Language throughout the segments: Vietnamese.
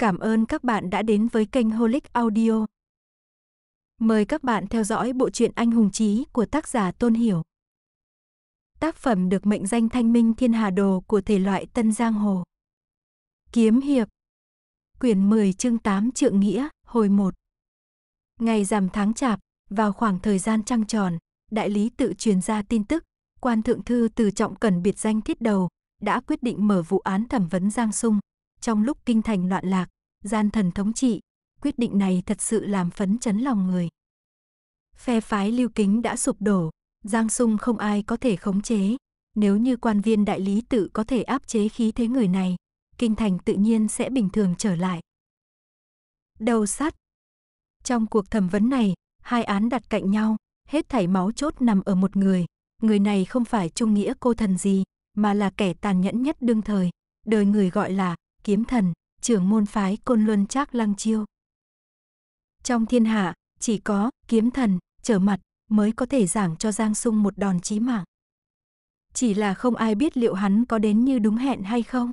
Cảm ơn các bạn đã đến với kênh Holic Audio. Mời các bạn theo dõi bộ truyện Anh hùng chí của tác giả Tôn Hiểu. Tác phẩm được mệnh danh Thanh Minh Thiên Hà Đồ của thể loại Tân Giang Hồ. Kiếm hiệp. Quyển 10 chương 8 Trượng nghĩa, hồi 1. Ngày rằm tháng chạp, vào khoảng thời gian trăng tròn, đại lý tự truyền ra tin tức, quan thượng thư từ trọng cần biệt danh thiết đầu, đã quyết định mở vụ án thẩm vấn Giang Sung. Trong lúc kinh thành loạn lạc, gian thần thống trị, quyết định này thật sự làm phấn chấn lòng người. Phe phái lưu kính đã sụp đổ, Giang Sung không ai có thể khống chế. Nếu như quan viên đại lý tự có thể áp chế khí thế người này, kinh thành tự nhiên sẽ bình thường trở lại. Đầu sắt Trong cuộc thẩm vấn này, hai án đặt cạnh nhau, hết thảy máu chốt nằm ở một người. Người này không phải trung nghĩa cô thần gì, mà là kẻ tàn nhẫn nhất đương thời. Đời người gọi là kiếm thần, trưởng môn phái Côn Luân Trác Lăng Chiêu. Trong thiên hạ, chỉ có kiếm thần, trở mặt mới có thể giảng cho Giang Sung một đòn chí mạng. Chỉ là không ai biết liệu hắn có đến như đúng hẹn hay không.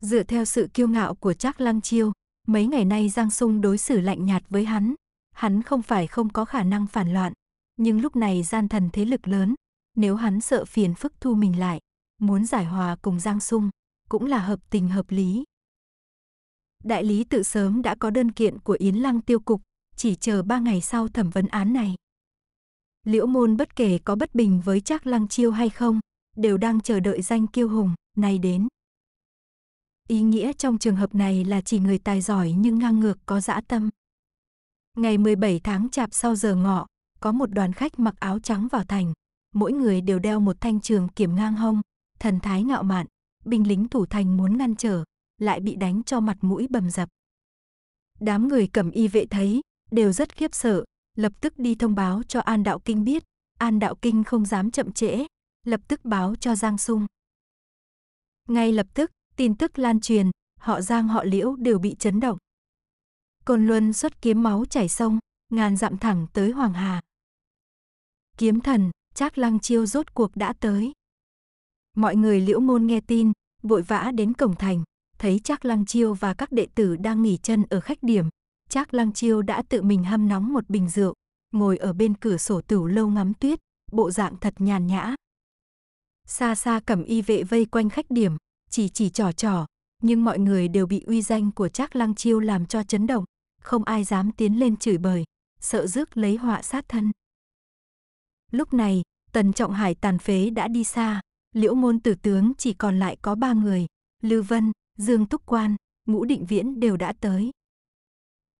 Dựa theo sự kiêu ngạo của Trác Lăng Chiêu, mấy ngày nay Giang Sung đối xử lạnh nhạt với hắn. Hắn không phải không có khả năng phản loạn, nhưng lúc này gian thần thế lực lớn, nếu hắn sợ phiền phức thu mình lại, muốn giải hòa cùng Giang Sung, cũng là hợp tình hợp lý. Đại lý tự sớm đã có đơn kiện của Yến Lăng tiêu cục, chỉ chờ ba ngày sau thẩm vấn án này. Liễu môn bất kể có bất bình với Trác Lăng Chiêu hay không, đều đang chờ đợi danh kiêu hùng này đến. Ý nghĩa trong trường hợp này là chỉ người tài giỏi nhưng ngang ngược có dã tâm. Ngày 17 tháng chạp sau giờ ngọ, có một đoàn khách mặc áo trắng vào thành. Mỗi người đều đeo một thanh trường kiểm ngang hông, thần thái ngạo mạn, binh lính thủ thành muốn ngăn trở, lại bị đánh cho mặt mũi bầm dập. Đám người cầm y vệ thấy, đều rất khiếp sợ, lập tức đi thông báo cho An Đạo Kinh biết, An Đạo Kinh không dám chậm trễ, lập tức báo cho Giang Sung. Ngay lập tức, tin tức lan truyền, họ Giang họ Liễu đều bị chấn động. Côn Luân xuất kiếm máu chảy sông, ngàn dặm thẳng tới Hoàng Hà. Kiếm thần, chắc Lăng Chiêu rốt cuộc đã tới. Mọi người liễu môn nghe tin, vội vã đến cổng thành, thấy Trác Lăng Chiêu và các đệ tử đang nghỉ chân ở khách điểm. Trác Lăng Chiêu đã tự mình hâm nóng một bình rượu, ngồi ở bên cửa sổ tửu lâu ngắm tuyết, bộ dạng thật nhàn nhã. Xa xa cầm y vệ vây quanh khách điểm, chỉ chỉ trò trò, nhưng mọi người đều bị uy danh của Trác Lăng Chiêu làm cho chấn động, không ai dám tiến lên chửi bời, sợ rước lấy họa sát thân. Lúc này, Tần Trọng Hải tàn phế đã đi xa, Liễu môn tử tướng chỉ còn lại có ba người, Lưu Vân, Dương Túc Quan, Ngũ Định Viễn đều đã tới.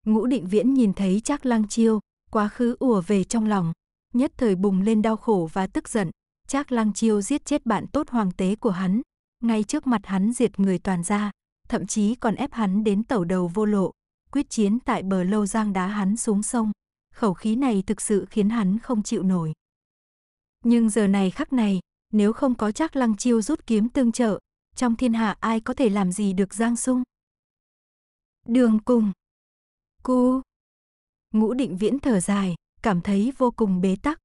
Ngũ Định Viễn nhìn thấy Trác Lăng Chiêu, quá khứ ùa về trong lòng, nhất thời bùng lên đau khổ và tức giận, Trác Lăng Chiêu giết chết bạn tốt hoàng tế của hắn, ngay trước mặt hắn diệt người toàn gia, thậm chí còn ép hắn đến tẩu đầu vô lộ, quyết chiến tại bờ lâu giang đá hắn xuống sông. Khẩu khí này thực sự khiến hắn không chịu nổi. Nhưng giờ này khắc này, nếu không có chắc lăng chiêu rút kiếm tương trợ, trong thiên hạ ai có thể làm gì được Giang Sung. Đường cùng. Cu. Ngũ định viễn thở dài, cảm thấy vô cùng bế tắc.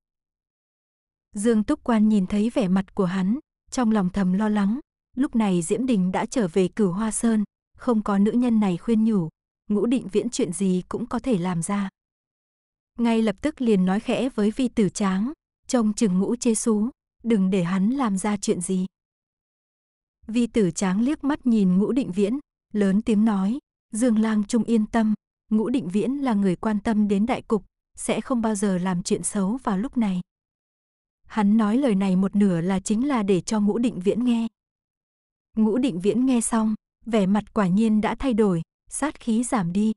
Dương Túc Quan nhìn thấy vẻ mặt của hắn, trong lòng thầm lo lắng. Lúc này Diễm Đình đã trở về cửu hoa sơn, không có nữ nhân này khuyên nhủ. Ngũ định viễn chuyện gì cũng có thể làm ra. Ngay lập tức liền nói khẽ với vi tử tráng, trông chừng ngũ chê xú, đừng để hắn làm ra chuyện gì. Vi tử tráng liếc mắt nhìn ngũ định viễn, lớn tiếng nói, Dương Lang Trung yên tâm, ngũ định viễn là người quan tâm đến đại cục, sẽ không bao giờ làm chuyện xấu vào lúc này. Hắn nói lời này một nửa là chính là để cho ngũ định viễn nghe. Ngũ định viễn nghe xong, vẻ mặt quả nhiên đã thay đổi, sát khí giảm đi.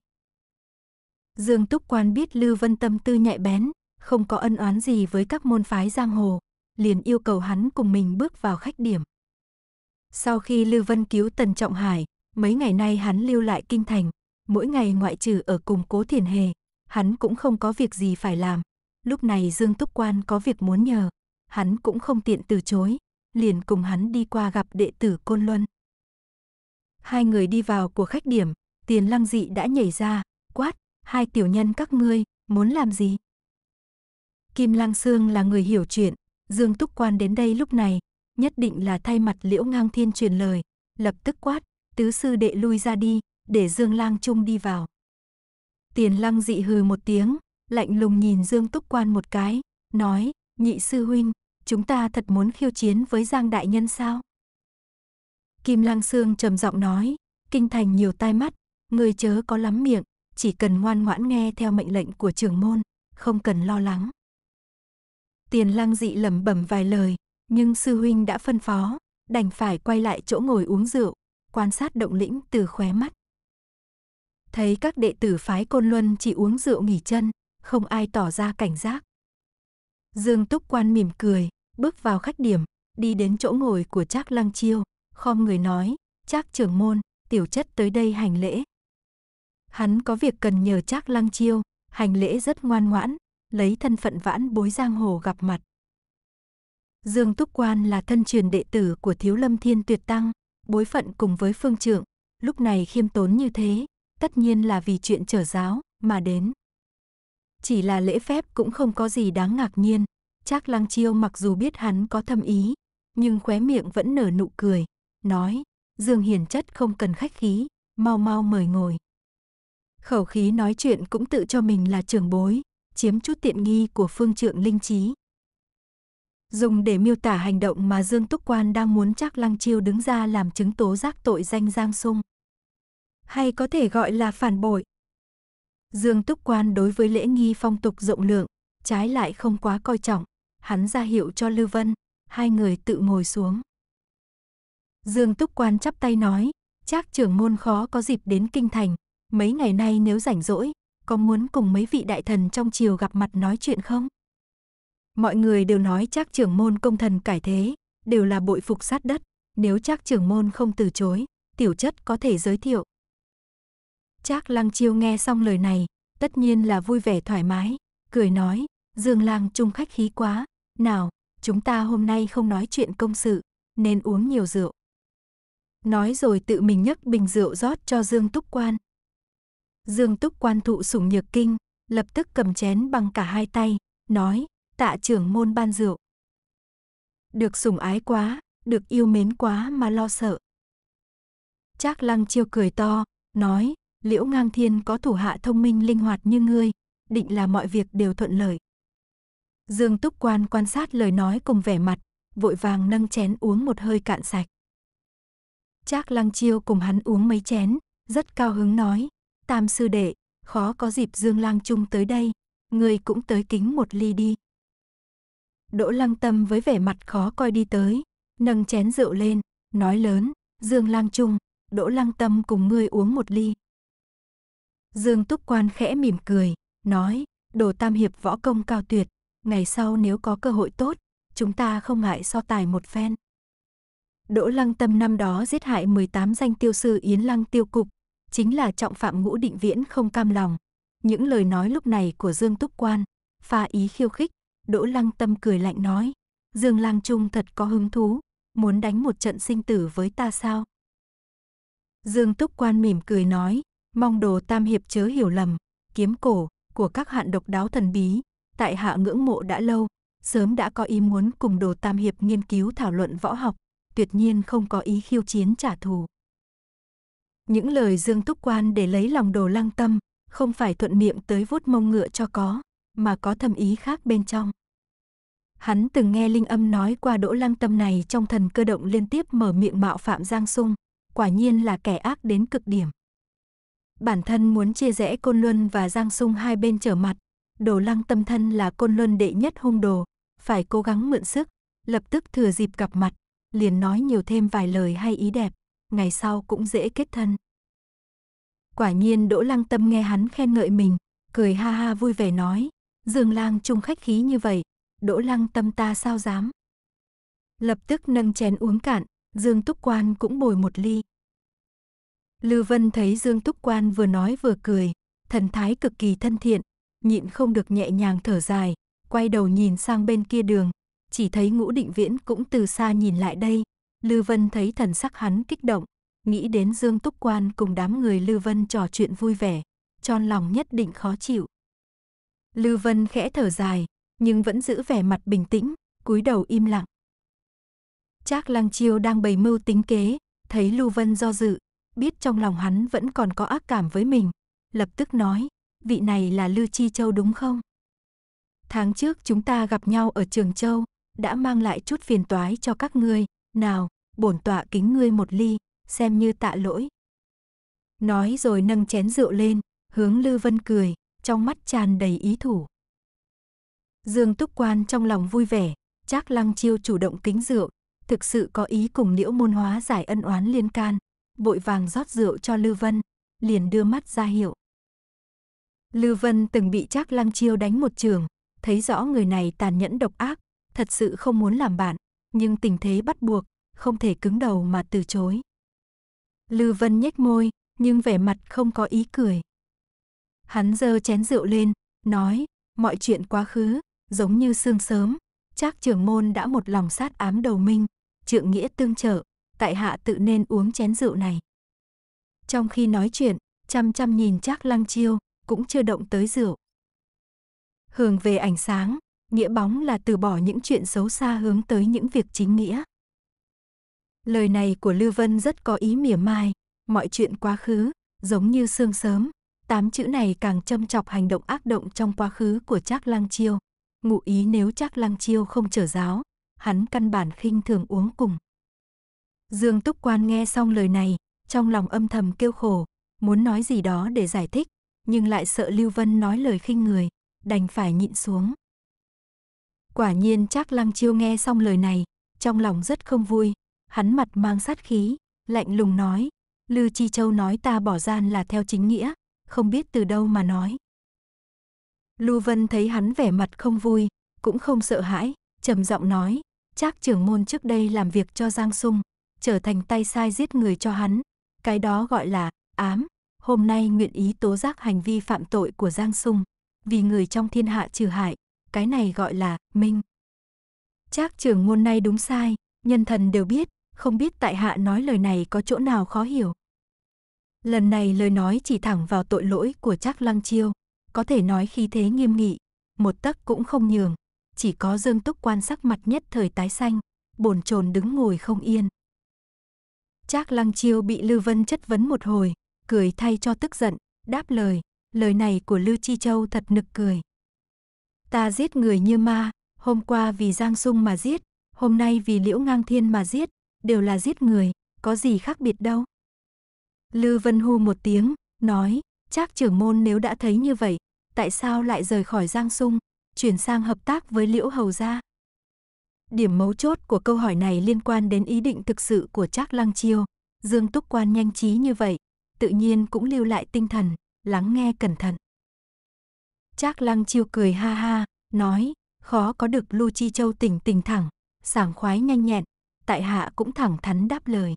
Dương Túc Quan biết Lưu Vân tâm tư nhạy bén, không có ân oán gì với các môn phái giang hồ, liền yêu cầu hắn cùng mình bước vào khách điểm. Sau khi Lưu Vân cứu Tần Trọng Hải, mấy ngày nay hắn lưu lại kinh thành, mỗi ngày ngoại trừ ở cùng Cố Thiền Hề, hắn cũng không có việc gì phải làm. Lúc này Dương Túc Quan có việc muốn nhờ, hắn cũng không tiện từ chối, liền cùng hắn đi qua gặp đệ tử Côn Luân. Hai người đi vào của khách điểm, Tiền Lăng Dị đã nhảy ra, quát, hai tiểu nhân các ngươi, muốn làm gì? Kim Lăng Sương là người hiểu chuyện, Dương Túc Quan đến đây lúc này, nhất định là thay mặt Liễu Ngang Thiên truyền lời, lập tức quát, tứ sư đệ lui ra đi, để Dương Lang Trung đi vào. Tiền Lăng dị hừ một tiếng, lạnh lùng nhìn Dương Túc Quan một cái, nói, nhị sư huynh, chúng ta thật muốn khiêu chiến với Giang Đại Nhân sao? Kim Lang Sương trầm giọng nói, kinh thành nhiều tai mắt, người chớ có lắm miệng, chỉ cần ngoan ngoãn nghe theo mệnh lệnh của trưởng môn, không cần lo lắng. Tiền lang dị lẩm bẩm vài lời, nhưng sư huynh đã phân phó, đành phải quay lại chỗ ngồi uống rượu, quan sát động lĩnh từ khóe mắt. Thấy các đệ tử phái Côn Luân chỉ uống rượu nghỉ chân, không ai tỏ ra cảnh giác. Dương Túc Quan mỉm cười, bước vào khách điểm, đi đến chỗ ngồi của Trác Lăng Chiêu, khom người nói, "Trác trưởng môn, tiểu chất tới đây hành lễ." Hắn có việc cần nhờ Trác Lăng Chiêu, hành lễ rất ngoan ngoãn, lấy thân phận vãn bối giang hồ gặp mặt. Dương Túc Quan là thân truyền đệ tử của Thiếu Lâm Thiên Tuyệt Tăng, bối phận cùng với phương trượng, lúc này khiêm tốn như thế, tất nhiên là vì chuyện trở giáo mà đến. Chỉ là lễ phép cũng không có gì đáng ngạc nhiên, Trác Lăng Chiêu mặc dù biết hắn có thâm ý, nhưng khóe miệng vẫn nở nụ cười, nói, Dương Hiền Chất không cần khách khí, mau mau mời ngồi. Khẩu khí nói chuyện cũng tự cho mình là trưởng bối, chiếm chút tiện nghi của phương trượng linh trí. Dùng để miêu tả hành động mà Dương Túc Quan đang muốn chắc Lăng Chiêu đứng ra làm chứng tố giác tội danh Giang Sung. Hay có thể gọi là phản bội. Dương Túc Quan đối với lễ nghi phong tục rộng lượng, trái lại không quá coi trọng, hắn ra hiệu cho Lưu Vân, hai người tự ngồi xuống. Dương Túc Quan chắp tay nói, chắc trưởng môn khó có dịp đến kinh thành, mấy ngày nay nếu rảnh rỗi, có muốn cùng mấy vị đại thần trong triều gặp mặt nói chuyện không? Mọi người đều nói chắc trưởng môn công thần cải thế, đều là bội phục sát đất, nếu chắc trưởng môn không từ chối, tiểu chất có thể giới thiệu. Chắc lăng chiêu nghe xong lời này, tất nhiên là vui vẻ thoải mái, cười nói, Dương lang trung khách khí quá, nào, chúng ta hôm nay không nói chuyện công sự, nên uống nhiều rượu. Nói rồi tự mình nhấc bình rượu rót cho Dương Túc Quan. Dương Túc quan thụ sủng nhược kinh, lập tức cầm chén bằng cả hai tay, nói, tạ trưởng môn ban rượu. Được sủng ái quá, được yêu mến quá mà lo sợ. Trác lăng chiêu cười to, nói, liễu ngang thiên có thủ hạ thông minh linh hoạt như ngươi, định là mọi việc đều thuận lợi. Dương Túc Quan quan sát lời nói cùng vẻ mặt, vội vàng nâng chén uống một hơi cạn sạch. Trác Lăng Chiêu cùng hắn uống mấy chén, rất cao hứng nói, Tam sư đệ, khó có dịp Dương Lang Trung tới đây, người cũng tới kính một ly đi. Đỗ Lăng Tâm với vẻ mặt khó coi đi tới, nâng chén rượu lên, nói lớn, Dương Lang Trung, Đỗ Lăng Tâm cùng ngươi uống một ly. Dương Túc Quan khẽ mỉm cười, nói, đồ tam hiệp võ công cao tuyệt, ngày sau nếu có cơ hội tốt, chúng ta không ngại so tài một phen. Đỗ Lăng Tâm năm đó giết hại 18 danh tiêu sư Yến Lăng tiêu cục, chính là trọng phạm ngũ định viễn không cam lòng. Những lời nói lúc này của Dương Túc Quan, pha ý khiêu khích, Đỗ Lăng Tâm cười lạnh nói, Dương Lang Trung thật có hứng thú, muốn đánh một trận sinh tử với ta sao? Dương Túc Quan mỉm cười nói, mong đồ tam hiệp chớ hiểu lầm, kiếm cổ của các hạn độc đáo thần bí, tại hạ ngưỡng mộ đã lâu, sớm đã có ý muốn cùng đồ tam hiệp nghiên cứu thảo luận võ học, tuyệt nhiên không có ý khiêu chiến trả thù. Những lời Dương Túc Quan để lấy lòng đồ lăng tâm, không phải thuận miệng tới vuốt mông ngựa cho có, mà có thầm ý khác bên trong. Hắn từng nghe Linh Âm nói qua đỗ lăng tâm này trong thần cơ động liên tiếp mở miệng mạo phạm Giang Sung, quả nhiên là kẻ ác đến cực điểm. Bản thân muốn chia rẽ Côn Luân và Giang Sung hai bên trở mặt, đồ lăng tâm thân là Côn Luân đệ nhất hung đồ, phải cố gắng mượn sức, lập tức thừa dịp gặp mặt, liền nói nhiều thêm vài lời hay ý đẹp ngày sau cũng dễ kết thân. Quả nhiên Đỗ Lăng Tâm nghe hắn khen ngợi mình, cười ha ha vui vẻ nói, Dương Lang trung khách khí như vậy, Đỗ Lăng Tâm ta sao dám. Lập tức nâng chén uống cạn, Dương Túc Quan cũng bồi một ly. Lưu Vân thấy Dương Túc Quan vừa nói vừa cười, thần thái cực kỳ thân thiện, nhịn không được nhẹ nhàng thở dài, quay đầu nhìn sang bên kia đường, chỉ thấy Ngũ Định Viễn cũng từ xa nhìn lại đây, Lư Vân thấy thần sắc hắn kích động, nghĩ đến Dương Túc Quan cùng đám người Lư Vân trò chuyện vui vẻ, tròn lòng nhất định khó chịu. Lư Vân khẽ thở dài, nhưng vẫn giữ vẻ mặt bình tĩnh, cúi đầu im lặng. Trác Lăng Chiêu đang bày mưu tính kế, thấy Lưu Vân do dự, biết trong lòng hắn vẫn còn có ác cảm với mình, lập tức nói, vị này là Lư Chi Châu đúng không? Tháng trước chúng ta gặp nhau ở Trường Châu, đã mang lại chút phiền toái cho các ngươi, nào, bổn tọa kính ngươi một ly, xem như tạ lỗi. Nói rồi nâng chén rượu lên, hướng Lư Vân cười, trong mắt tràn đầy ý thủ. Dương Túc Quan trong lòng vui vẻ, Trác Lăng Chiêu chủ động kính rượu, thực sự có ý cùng Liễu Môn Hóa giải ân oán liên can, vội vàng rót rượu cho Lư Vân, liền đưa mắt ra hiệu. Lư Vân từng bị Trác Lăng Chiêu đánh một trường, thấy rõ người này tàn nhẫn độc ác, thật sự không muốn làm bạn, nhưng tình thế bắt buộc, không thể cứng đầu mà từ chối. Lư Vân nhếch môi, nhưng vẻ mặt không có ý cười. Hắn giơ chén rượu lên, nói, mọi chuyện quá khứ, giống như sương sớm, chắc trưởng môn đã một lòng sát ám đầu minh, trượng nghĩa tương trợ, tại hạ tự nên uống chén rượu này. Trong khi nói chuyện, chăm chăm nhìn chắc Lăng Chiêu, cũng chưa động tới rượu. Hưởng về ánh sáng, Nghĩa bóng là từ bỏ những chuyện xấu xa hướng tới những việc chính nghĩa. Lời này của Lưu Vân rất có ý mỉa mai, mọi chuyện quá khứ, giống như sương sớm. Tám chữ này càng châm chọc hành động ác động trong quá khứ của Trác Lăng Chiêu. Ngụ ý nếu Trác Lăng Chiêu không trở giáo, hắn căn bản khinh thường uống cùng. Dương Túc Quan nghe xong lời này, trong lòng âm thầm kêu khổ, muốn nói gì đó để giải thích, nhưng lại sợ Lưu Vân nói lời khinh người, đành phải nhịn xuống. Quả nhiên chắc Lăng Chiêu nghe xong lời này, trong lòng rất không vui, hắn mặt mang sát khí, lạnh lùng nói, Lư Chi Châu nói ta bỏ gian là theo chính nghĩa, không biết từ đâu mà nói. Lưu Vân thấy hắn vẻ mặt không vui, cũng không sợ hãi, trầm giọng nói, chắc trưởng môn trước đây làm việc cho Giang Sung, trở thành tay sai giết người cho hắn, cái đó gọi là ám, hôm nay nguyện ý tố giác hành vi phạm tội của Giang Sung, vì người trong thiên hạ trừ hại, cái này gọi là minh. Trác trưởng môn nay đúng sai, nhân thần đều biết, không biết tại hạ nói lời này có chỗ nào khó hiểu. Lần này lời nói chỉ thẳng vào tội lỗi của Trác Lăng Chiêu, có thể nói khí thế nghiêm nghị, một tấc cũng không nhường, chỉ có Dương Túc quan sắc mặt nhất thời tái xanh, bồn chồn đứng ngồi không yên. Trác Lăng Chiêu bị lưu Vân chất vấn một hồi, cười thay cho tức giận, đáp lời, lời này của lưu Chi Châu thật nực cười. Ta giết người như ma, hôm qua vì Giang Sung mà giết, hôm nay vì Liễu Ngang Thiên mà giết, đều là giết người, có gì khác biệt đâu. Lư Vân Hu một tiếng, nói, chắc trưởng môn nếu đã thấy như vậy, tại sao lại rời khỏi Giang Sung, chuyển sang hợp tác với Liễu Hầu Gia? Điểm mấu chốt của câu hỏi này liên quan đến ý định thực sự của Trác Lăng Chiêu, Dương Túc Quan nhanh trí như vậy, tự nhiên cũng lưu lại tinh thần, lắng nghe cẩn thận. Trác Lăng Chiêu cười ha ha, nói, khó có được Lưu Chi Châu tỉnh tỉnh thẳng, sảng khoái nhanh nhẹn, tại hạ cũng thẳng thắn đáp lời.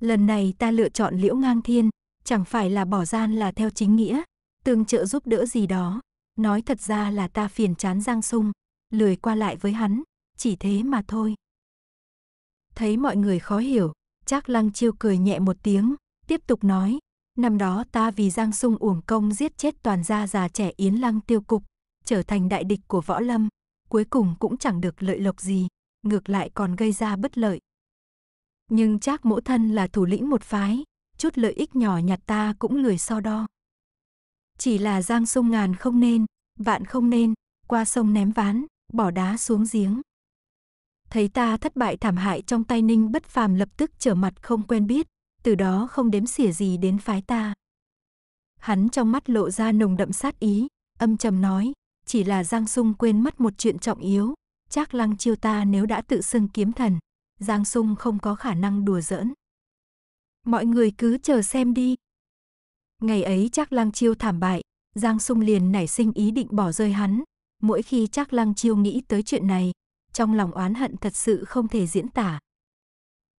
Lần này ta lựa chọn Liễu Ngang Thiên, chẳng phải là bỏ gian là theo chính nghĩa, tương trợ giúp đỡ gì đó, nói thật ra là ta phiền chán Giang Sung, lười qua lại với hắn, chỉ thế mà thôi. Thấy mọi người khó hiểu, Trác Lăng Chiêu cười nhẹ một tiếng, tiếp tục nói, Năm đó ta vì Giang Sung uổng công giết chết toàn gia già trẻ Yến Lăng tiêu cục, trở thành đại địch của võ lâm, cuối cùng cũng chẳng được lợi lộc gì, ngược lại còn gây ra bất lợi. Nhưng chắc Mỗ Thân là thủ lĩnh một phái, chút lợi ích nhỏ nhặt ta cũng lười so đo. Chỉ là Giang Sung ngàn không nên, vạn không nên, qua sông ném ván, bỏ đá xuống giếng. Thấy ta thất bại thảm hại trong tay Ninh Bất Phàm lập tức trở mặt không quen biết, từ đó không đếm xỉa gì đến phái ta. Hắn trong mắt lộ ra nồng đậm sát ý, âm trầm nói, chỉ là Giang Sung quên mất một chuyện trọng yếu, chắc lăng chiêu ta nếu đã tự xưng kiếm thần, Giang Sung không có khả năng đùa giỡn. Mọi người cứ chờ xem đi. Ngày ấy chắc lăng chiêu thảm bại, Giang Sung liền nảy sinh ý định bỏ rơi hắn. Mỗi khi chắc lăng chiêu nghĩ tới chuyện này, trong lòng oán hận thật sự không thể diễn tả.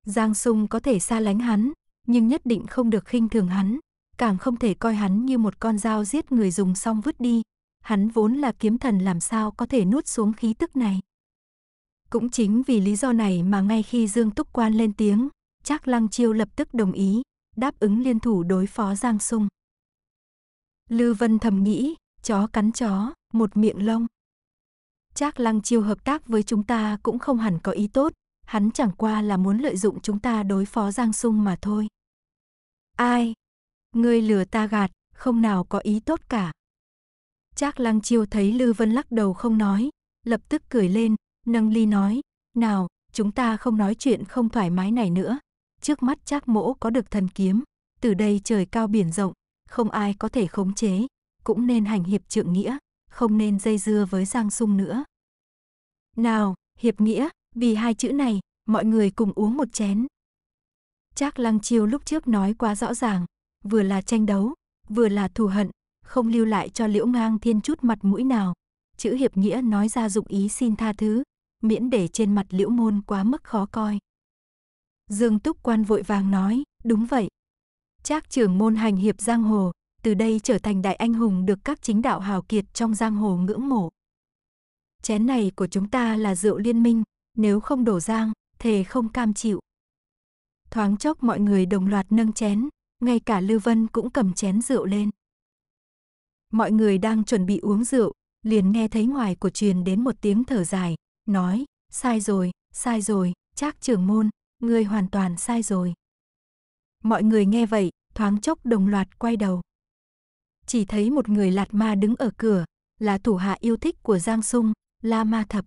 Giang Sung có thể xa lánh hắn, nhưng nhất định không được khinh thường hắn, càng không thể coi hắn như một con dao giết người dùng xong vứt đi, hắn vốn là kiếm thần làm sao có thể nuốt xuống khí tức này. Cũng chính vì lý do này mà ngay khi Dương Túc Quan lên tiếng, Trác Lăng Chiêu lập tức đồng ý, đáp ứng liên thủ đối phó Giang Sung. Lưu Vân thầm nghĩ, chó cắn chó, một miệng lông. Trác Lăng Chiêu hợp tác với chúng ta cũng không hẳn có ý tốt, hắn chẳng qua là muốn lợi dụng chúng ta đối phó Giang Sung mà thôi. Ai? Ngươi lừa ta gạt, không nào có ý tốt cả. Trác Lăng Chiêu thấy Lư Vân lắc đầu không nói, lập tức cười lên, nâng ly nói, "Nào, chúng ta không nói chuyện không thoải mái này nữa. Trước mắt Trác Mỗ có được thần kiếm, từ đây trời cao biển rộng, không ai có thể khống chế, cũng nên hành hiệp trượng nghĩa, không nên dây dưa với Giang Sung nữa." "Nào, hiệp nghĩa, vì hai chữ này, mọi người cùng uống một chén. Trác Lăng Chiêu lúc trước nói quá rõ ràng, vừa là tranh đấu, vừa là thù hận, không lưu lại cho Liễu Ngang Thiên chút mặt mũi nào. Chữ hiệp nghĩa nói ra dụng ý xin tha thứ, miễn để trên mặt Liễu Môn quá mức khó coi. Dương Túc Quan vội vàng nói, đúng vậy. Trác trưởng môn hành hiệp giang hồ, từ đây trở thành đại anh hùng được các chính đạo hào kiệt trong giang hồ ngưỡng mộ. Chén này của chúng ta là rượu liên minh, nếu không đổ giang, thề không cam chịu. Thoáng chốc mọi người đồng loạt nâng chén, ngay cả Lưu Vân cũng cầm chén rượu lên. Mọi người đang chuẩn bị uống rượu, liền nghe thấy ngoài của truyền đến một tiếng thở dài, nói, sai rồi, sai rồi, trác trưởng môn, ngươi hoàn toàn sai rồi. Mọi người nghe vậy, thoáng chốc đồng loạt quay đầu. Chỉ thấy một người lạt ma đứng ở cửa, là thủ hạ yêu thích của Giang Sung, La Ma Thập.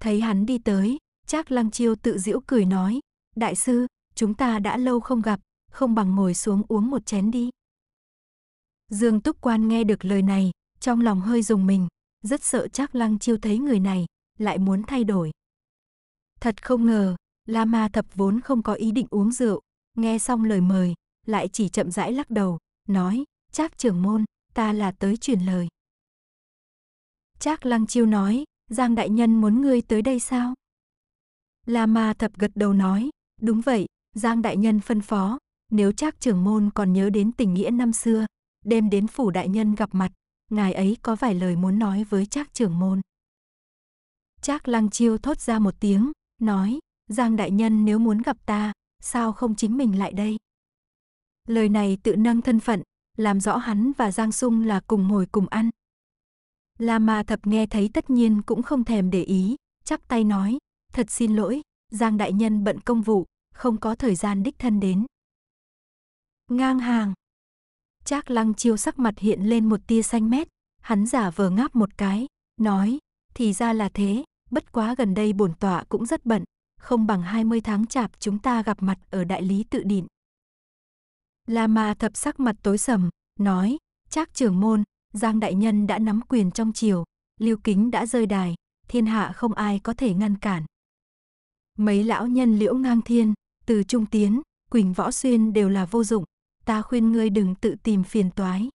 Thấy hắn đi tới, Trác Lăng Chiêu tự giễu cười nói, "Đại sư, chúng ta đã lâu không gặp, không bằng ngồi xuống uống một chén đi." Dương Túc Quan nghe được lời này, trong lòng hơi dùng mình, rất sợ Trác Lăng Chiêu thấy người này lại muốn thay đổi. Thật không ngờ, La Ma Thập vốn không có ý định uống rượu, nghe xong lời mời, lại chỉ chậm rãi lắc đầu, nói, Trác trưởng môn, ta là tới truyền lời. Trác Lăng Chiêu nói, Giang đại nhân muốn ngươi tới đây sao? La ma thập gật đầu nói, đúng vậy, Giang đại nhân phân phó, nếu trác trưởng môn còn nhớ đến tình nghĩa năm xưa, đem đến phủ đại nhân gặp mặt, ngài ấy có vài lời muốn nói với trác trưởng môn. Trác lăng chiêu thốt ra một tiếng, nói, Giang đại nhân nếu muốn gặp ta, sao không chính mình lại đây? Lời này tự nâng thân phận, làm rõ hắn và Giang Sung là cùng ngồi cùng ăn, Lama thập nghe thấy tất nhiên cũng không thèm để ý, chắp tay nói, thật xin lỗi, Giang đại nhân bận công vụ, không có thời gian đích thân đến. Ngang hàng. Trác lăng chiêu sắc mặt hiện lên một tia xanh mét, hắn giả vờ ngáp một cái, nói, thì ra là thế, bất quá gần đây bổn tọa cũng rất bận, không bằng 20 tháng chạp chúng ta gặp mặt ở đại lý tự định. Lama thập sắc mặt tối sầm, nói, Trác trưởng môn, Giang Đại Nhân đã nắm quyền trong triều, Lưu Kính đã rơi đài, thiên hạ không ai có thể ngăn cản. Mấy lão nhân liễu ngang thiên, từ trung tiến, Quỳnh Võ Xuyên đều là vô dụng, ta khuyên ngươi đừng tự tìm phiền toái.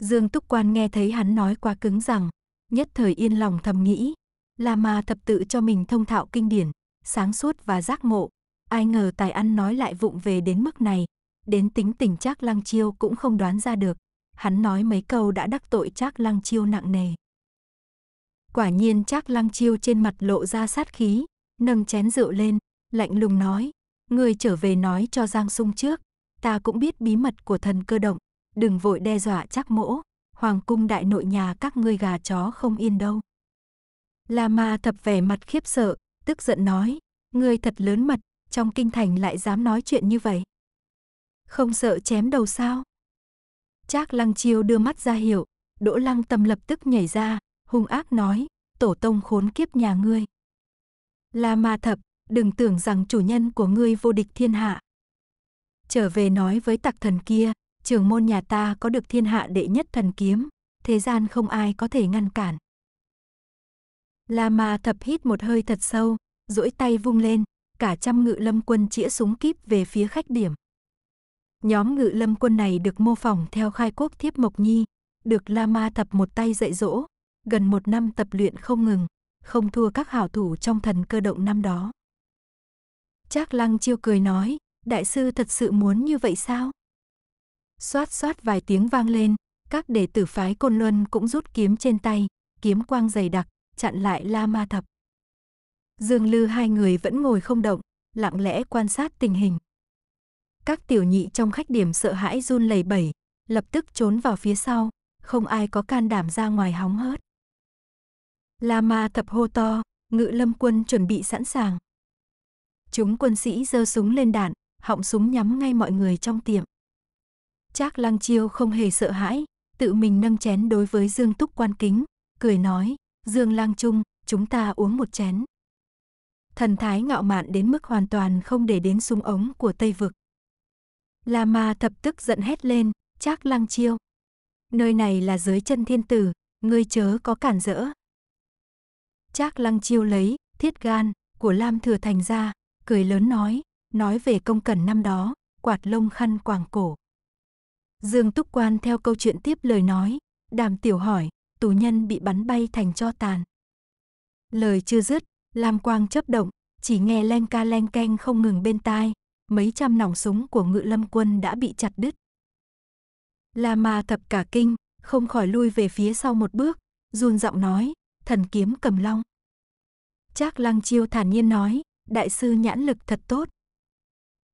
Dương Túc Quan nghe thấy hắn nói quá cứng rằng, nhất thời yên lòng thầm nghĩ, La Ma thập tự cho mình thông thạo kinh điển, sáng suốt và giác ngộ, ai ngờ tài ăn nói lại vụng về đến mức này, đến tính tình chắc lăng chiêu cũng không đoán ra được hắn nói mấy câu đã đắc tội Trác Lăng Chiêu nặng nề. Quả nhiên Trác Lăng Chiêu trên mặt lộ ra sát khí, nâng chén rượu lên, lạnh lùng nói, người trở về nói cho Giang Sung trước, ta cũng biết bí mật của thần cơ động, đừng vội đe dọa Trác mỗ, hoàng cung đại nội nhà các ngươi gà chó không yên đâu. La Ma thập vẻ mặt khiếp sợ, tức giận nói, người thật lớn mật, trong kinh thành lại dám nói chuyện như vậy. Không sợ chém đầu sao? Trác Lăng Chiêu đưa mắt ra hiệu, Đỗ Lăng Tâm lập tức nhảy ra, hung ác nói, tổ tông khốn kiếp nhà ngươi. La Ma Thập, đừng tưởng rằng chủ nhân của ngươi vô địch thiên hạ. Trở về nói với tặc thần kia, trường môn nhà ta có được thiên hạ đệ nhất thần kiếm, thế gian không ai có thể ngăn cản. La Ma Thập hít một hơi thật sâu, duỗi tay vung lên, cả trăm ngự lâm quân chĩa súng kíp về phía khách điểm. Nhóm ngự lâm quân này được mô phỏng theo khai quốc thiếp Mộc Nhi, được Lama thập một tay dạy dỗ, gần một năm tập luyện không ngừng, không thua các hảo thủ trong thần cơ động năm đó. Trác Lăng chiêu cười nói, đại sư thật sự muốn như vậy sao? Xoát xoát vài tiếng vang lên, các đệ tử phái Côn Luân cũng rút kiếm trên tay, kiếm quang dày đặc, chặn lại lama Thập. Dương Lư hai người vẫn ngồi không động, lặng lẽ quan sát tình hình. Các tiểu nhị trong khách điểm sợ hãi run lẩy bẩy, lập tức trốn vào phía sau, không ai có can đảm ra ngoài hóng hớt. lama thập hô to, ngự lâm quân chuẩn bị sẵn sàng. Chúng quân sĩ giơ súng lên đạn, họng súng nhắm ngay mọi người trong tiệm. Trác Lăng Chiêu không hề sợ hãi, tự mình nâng chén đối với Dương Túc quan kính, cười nói, Dương Lang Trung, chúng ta uống một chén. Thần thái ngạo mạn đến mức hoàn toàn không để đến súng ống của Tây Vực. Lama thập tức giận hét lên, Trác Lăng Chiêu. Nơi này là dưới chân thiên tử, ngươi chớ có cản rỡ. Trác Lăng Chiêu lấy thiết gan của Lam Thừa Thành ra, cười lớn nói, nói về công cẩn năm đó, quạt lông khăn quàng cổ. Dương Túc Quan theo câu chuyện tiếp lời nói, đàm tiểu hỏi, tù nhân bị bắn bay thành cho tàn. Lời chưa dứt, Lam Quang chấp động, chỉ nghe len ca len keng không ngừng bên tai, mấy trăm nòng súng của ngự lâm quân đã bị chặt đứt. La Ma thập cả kinh, không khỏi lui về phía sau một bước, run giọng nói, thần kiếm cầm long. Trác Lăng Chiêu thản nhiên nói, đại sư nhãn lực thật tốt.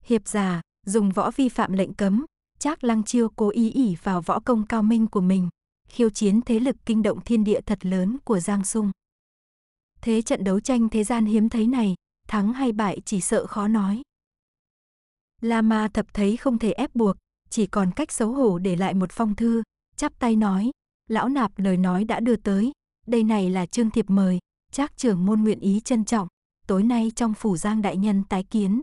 Hiệp giả, dùng võ vi phạm lệnh cấm, Trác Lăng Chiêu cố ý ỉ vào võ công cao minh của mình, khiêu chiến thế lực kinh động thiên địa thật lớn của Giang Sung. Thế trận đấu tranh thế gian hiếm thấy này, thắng hay bại chỉ sợ khó nói. Lama thập thấy không thể ép buộc, chỉ còn cách xấu hổ để lại một phong thư, chắp tay nói, lão nạp lời nói đã đưa tới, đây này là trương thiệp mời, chắc trưởng môn nguyện ý trân trọng, tối nay trong phủ giang đại nhân tái kiến.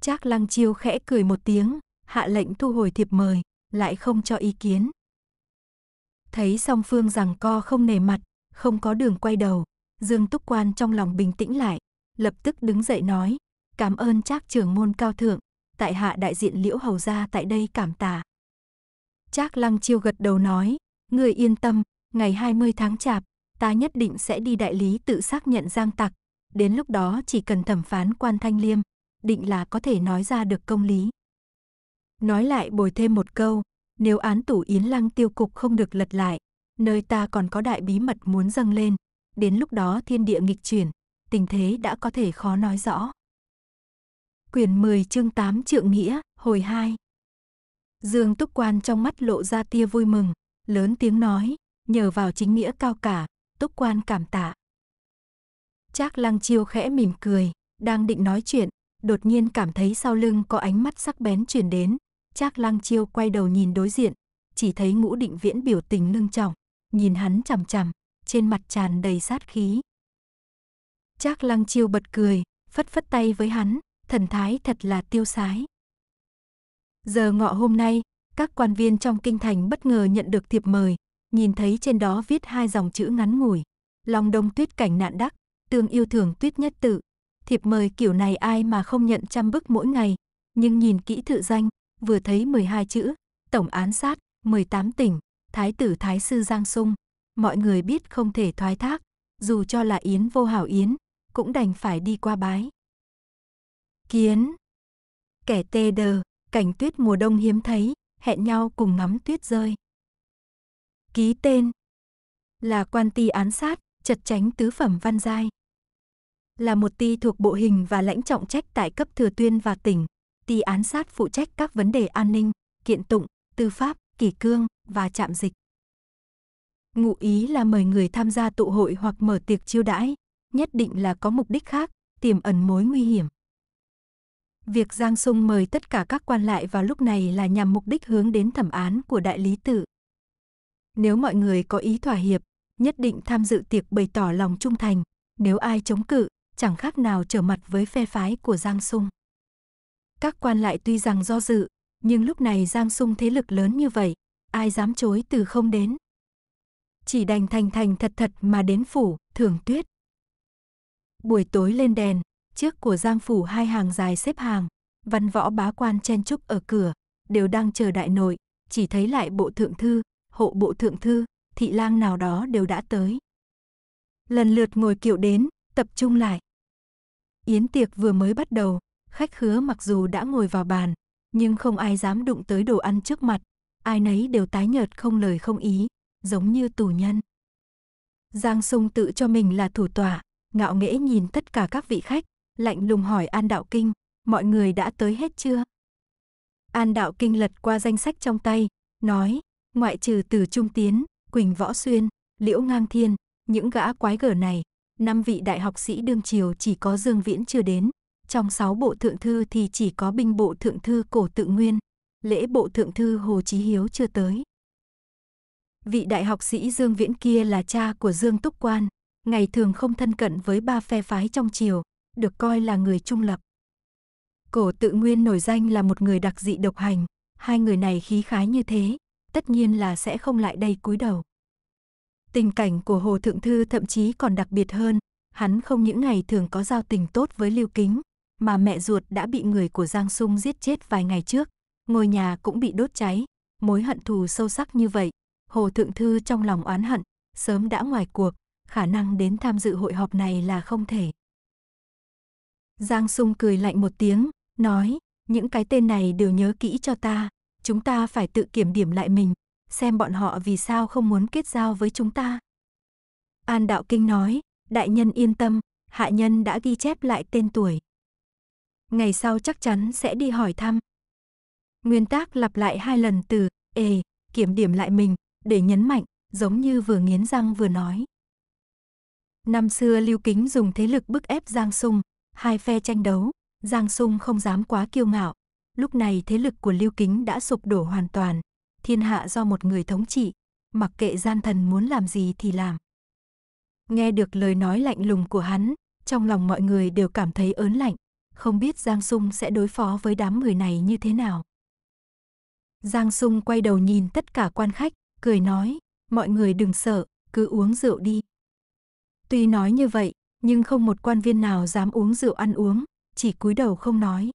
Chắc lăng chiêu khẽ cười một tiếng, hạ lệnh thu hồi thiệp mời, lại không cho ý kiến. Thấy song phương rằng co không nề mặt, không có đường quay đầu, Dương Túc Quan trong lòng bình tĩnh lại, lập tức đứng dậy nói, Cảm ơn Trác trưởng môn cao thượng, tại hạ đại diện Liễu Hầu gia tại đây cảm tạ. Trác Lăng Chiêu gật đầu nói, người yên tâm, ngày 20 tháng chạp, ta nhất định sẽ đi đại lý tự xác nhận Giang Tặc, đến lúc đó chỉ cần thẩm phán quan Thanh Liêm, định là có thể nói ra được công lý. Nói lại bồi thêm một câu, nếu án tủ Yến Lăng tiêu cục không được lật lại, nơi ta còn có đại bí mật muốn dâng lên, đến lúc đó thiên địa nghịch chuyển, tình thế đã có thể khó nói rõ quyển 10 chương 8 trượng nghĩa, hồi 2. Dương Túc Quan trong mắt lộ ra tia vui mừng, lớn tiếng nói, nhờ vào chính nghĩa cao cả, Túc Quan cảm tạ. Trác Lăng Chiêu khẽ mỉm cười, đang định nói chuyện, đột nhiên cảm thấy sau lưng có ánh mắt sắc bén chuyển đến. Trác Lăng Chiêu quay đầu nhìn đối diện, chỉ thấy ngũ định viễn biểu tình lưng trọng, nhìn hắn chằm chằm, trên mặt tràn đầy sát khí. Trác Lăng Chiêu bật cười, phất phất tay với hắn, thần thái thật là tiêu sái. Giờ ngọ hôm nay, các quan viên trong kinh thành bất ngờ nhận được thiệp mời, nhìn thấy trên đó viết hai dòng chữ ngắn ngủi. Long đông tuyết cảnh nạn đắc, tương yêu thường tuyết nhất tự. Thiệp mời kiểu này ai mà không nhận trăm bức mỗi ngày, nhưng nhìn kỹ tự danh, vừa thấy 12 chữ, tổng án sát, 18 tỉnh, thái tử thái sư Giang Sung. Mọi người biết không thể thoái thác, dù cho là Yến vô hảo Yến, cũng đành phải đi qua bái. Kiến Kẻ tê đờ, cảnh tuyết mùa đông hiếm thấy, hẹn nhau cùng ngắm tuyết rơi. Ký tên Là quan ti án sát, chật tránh tứ phẩm văn giai. Là một ti thuộc bộ hình và lãnh trọng trách tại cấp thừa tuyên và tỉnh. Ti án sát phụ trách các vấn đề an ninh, kiện tụng, tư pháp, kỷ cương và chạm dịch. Ngụ ý là mời người tham gia tụ hội hoặc mở tiệc chiêu đãi, nhất định là có mục đích khác, tiềm ẩn mối nguy hiểm. Việc Giang Sung mời tất cả các quan lại vào lúc này là nhằm mục đích hướng đến thẩm án của đại lý tự. Nếu mọi người có ý thỏa hiệp, nhất định tham dự tiệc bày tỏ lòng trung thành, nếu ai chống cự, chẳng khác nào trở mặt với phe phái của Giang Sung. Các quan lại tuy rằng do dự, nhưng lúc này Giang Sung thế lực lớn như vậy, ai dám chối từ không đến. Chỉ đành thành thành thật thật mà đến phủ, thưởng tuyết. Buổi tối lên đèn, Trước của Giang Phủ hai hàng dài xếp hàng, văn võ bá quan chen chúc ở cửa, đều đang chờ đại nội, chỉ thấy lại bộ thượng thư, hộ bộ thượng thư, thị lang nào đó đều đã tới. Lần lượt ngồi kiệu đến, tập trung lại. Yến tiệc vừa mới bắt đầu, khách khứa mặc dù đã ngồi vào bàn, nhưng không ai dám đụng tới đồ ăn trước mặt, ai nấy đều tái nhợt không lời không ý, giống như tù nhân. Giang Sung tự cho mình là thủ tọa, ngạo nghễ nhìn tất cả các vị khách, lạnh lùng hỏi An Đạo Kinh, mọi người đã tới hết chưa? An Đạo Kinh lật qua danh sách trong tay, nói, ngoại trừ từ Trung Tiến, Quỳnh Võ Xuyên, Liễu Ngang Thiên, những gã quái gở này, năm vị đại học sĩ đương triều chỉ có Dương Viễn chưa đến, trong sáu bộ thượng thư thì chỉ có binh bộ thượng thư Cổ Tự Nguyên, lễ bộ thượng thư Hồ Chí Hiếu chưa tới. Vị đại học sĩ Dương Viễn kia là cha của Dương Túc Quan, ngày thường không thân cận với ba phe phái trong triều, được coi là người trung lập. Cổ tự nguyên nổi danh là một người đặc dị độc hành, hai người này khí khái như thế, tất nhiên là sẽ không lại đây cúi đầu. Tình cảnh của Hồ Thượng Thư thậm chí còn đặc biệt hơn, hắn không những ngày thường có giao tình tốt với Lưu Kính, mà mẹ ruột đã bị người của Giang Sung giết chết vài ngày trước, ngôi nhà cũng bị đốt cháy, mối hận thù sâu sắc như vậy, Hồ Thượng Thư trong lòng oán hận, sớm đã ngoài cuộc, khả năng đến tham dự hội họp này là không thể. Giang Sung cười lạnh một tiếng, nói, những cái tên này đều nhớ kỹ cho ta, chúng ta phải tự kiểm điểm lại mình, xem bọn họ vì sao không muốn kết giao với chúng ta. An Đạo Kinh nói, đại nhân yên tâm, hạ nhân đã ghi chép lại tên tuổi. Ngày sau chắc chắn sẽ đi hỏi thăm. Nguyên tác lặp lại hai lần từ, ê, kiểm điểm lại mình, để nhấn mạnh, giống như vừa nghiến răng vừa nói. Năm xưa Lưu Kính dùng thế lực bức ép Giang Sung, Hai phe tranh đấu, Giang Sung không dám quá kiêu ngạo. Lúc này thế lực của Lưu Kính đã sụp đổ hoàn toàn, thiên hạ do một người thống trị, mặc kệ gian thần muốn làm gì thì làm. Nghe được lời nói lạnh lùng của hắn, trong lòng mọi người đều cảm thấy ớn lạnh, không biết Giang Sung sẽ đối phó với đám người này như thế nào. Giang Sung quay đầu nhìn tất cả quan khách, cười nói, mọi người đừng sợ, cứ uống rượu đi. Tuy nói như vậy, nhưng không một quan viên nào dám uống rượu ăn uống, chỉ cúi đầu không nói.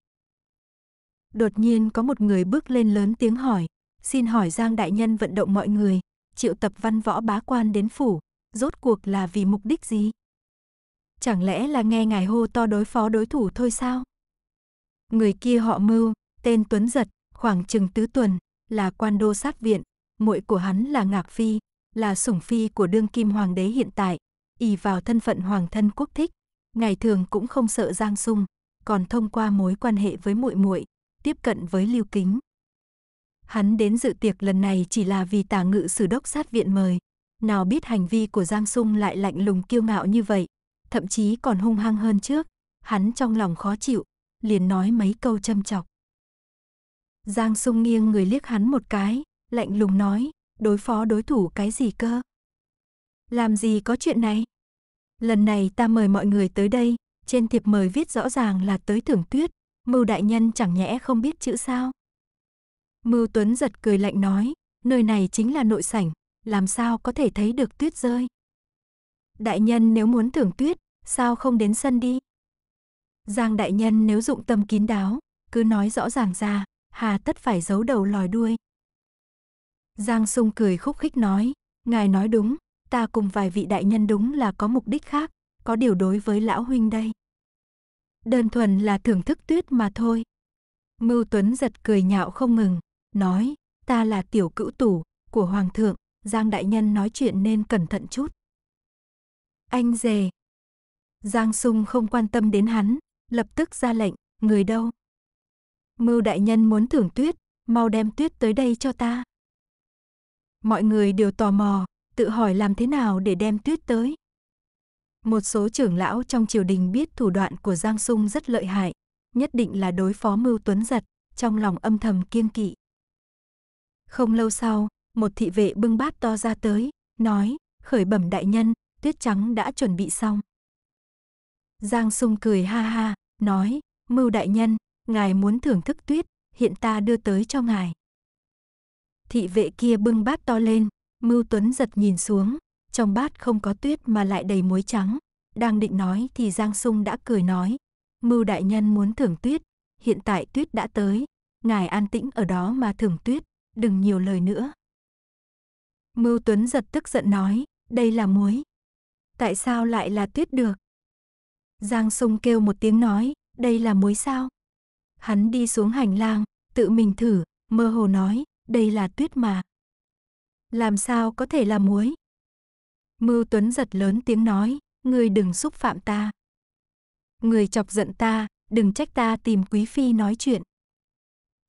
Đột nhiên có một người bước lên lớn tiếng hỏi, xin hỏi Giang Đại Nhân vận động mọi người, triệu tập văn võ bá quan đến phủ, rốt cuộc là vì mục đích gì? Chẳng lẽ là nghe ngài hô to đối phó đối thủ thôi sao? Người kia họ mưu, tên Tuấn Giật, khoảng chừng tứ tuần, là quan đô sát viện, muội của hắn là Ngạc Phi, là sủng phi của đương kim hoàng đế hiện tại, ỷ vào thân phận hoàng thân quốc thích, ngày thường cũng không sợ Giang Sung, còn thông qua mối quan hệ với muội muội, tiếp cận với Lưu Kính. Hắn đến dự tiệc lần này chỉ là vì Tả Ngự Sử đốc sát viện mời, nào biết hành vi của Giang Sung lại lạnh lùng kiêu ngạo như vậy, thậm chí còn hung hăng hơn trước, hắn trong lòng khó chịu, liền nói mấy câu châm chọc. Giang Sung nghiêng người liếc hắn một cái, lạnh lùng nói, đối phó đối thủ cái gì cơ? Làm gì có chuyện này? Lần này ta mời mọi người tới đây, trên thiệp mời viết rõ ràng là tới thưởng tuyết, mưu đại nhân chẳng nhẽ không biết chữ sao? Mưu Tuấn giật cười lạnh nói, nơi này chính là nội sảnh, làm sao có thể thấy được tuyết rơi? Đại nhân nếu muốn thưởng tuyết, sao không đến sân đi? Giang đại nhân nếu dụng tâm kín đáo, cứ nói rõ ràng ra, hà tất phải giấu đầu lòi đuôi. Giang sung cười khúc khích nói, ngài nói đúng, ta cùng vài vị đại nhân đúng là có mục đích khác, có điều đối với lão huynh đây. Đơn thuần là thưởng thức tuyết mà thôi. Mưu Tuấn giật cười nhạo không ngừng, nói, ta là tiểu cữu tủ của Hoàng thượng, Giang đại nhân nói chuyện nên cẩn thận chút. Anh dề. Giang sung không quan tâm đến hắn, lập tức ra lệnh, người đâu? Mưu đại nhân muốn thưởng tuyết, mau đem tuyết tới đây cho ta. Mọi người đều tò mò, tự hỏi làm thế nào để đem tuyết tới. Một số trưởng lão trong triều đình biết thủ đoạn của Giang Sung rất lợi hại, nhất định là đối phó mưu tuấn giật, trong lòng âm thầm kiêng kỵ. Không lâu sau, một thị vệ bưng bát to ra tới, nói, khởi bẩm đại nhân, tuyết trắng đã chuẩn bị xong. Giang sung cười ha ha, nói, mưu đại nhân, ngài muốn thưởng thức tuyết, hiện ta đưa tới cho ngài. Thị vệ kia bưng bát to lên, Mưu Tuấn giật nhìn xuống, trong bát không có tuyết mà lại đầy muối trắng. Đang định nói thì Giang Sung đã cười nói. Mưu đại nhân muốn thưởng tuyết, hiện tại tuyết đã tới. Ngài an tĩnh ở đó mà thưởng tuyết, đừng nhiều lời nữa. Mưu Tuấn giật tức giận nói, đây là muối. Tại sao lại là tuyết được? Giang Sung kêu một tiếng nói, đây là muối sao? Hắn đi xuống hành lang, tự mình thử, mơ hồ nói, đây là tuyết mà làm sao có thể là muối? Mưu Tuấn giật lớn tiếng nói, ngươi đừng xúc phạm ta. Người chọc giận ta, đừng trách ta tìm quý phi nói chuyện.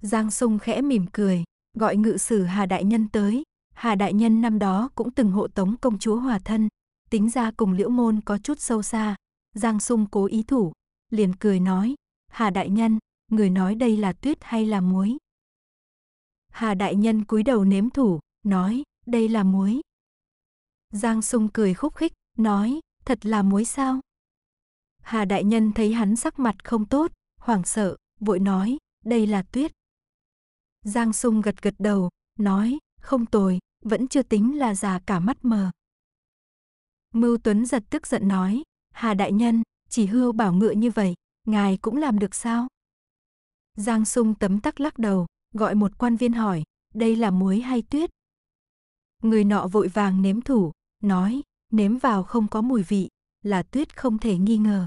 Giang Sung khẽ mỉm cười, gọi ngự sử Hà Đại Nhân tới. Hà Đại Nhân năm đó cũng từng hộ tống công chúa hòa thân, tính ra cùng liễu môn có chút sâu xa. Giang Sung cố ý thủ, liền cười nói, Hà Đại Nhân, người nói đây là tuyết hay là muối? Hà Đại Nhân cúi đầu nếm thủ, nói, đây là muối. Giang Sung cười khúc khích, nói, thật là muối sao? Hà Đại Nhân thấy hắn sắc mặt không tốt, hoảng sợ, vội nói, đây là tuyết. Giang Sung gật gật đầu, nói, không tồi, vẫn chưa tính là già cả mắt mờ. Mưu Tuấn giật tức giận nói, Hà Đại Nhân, chỉ hưu bảo ngựa như vậy, ngài cũng làm được sao? Giang Sung tấm tắc lắc đầu, gọi một quan viên hỏi, đây là muối hay tuyết? Người nọ vội vàng nếm thủ, nói, nếm vào không có mùi vị, là tuyết không thể nghi ngờ.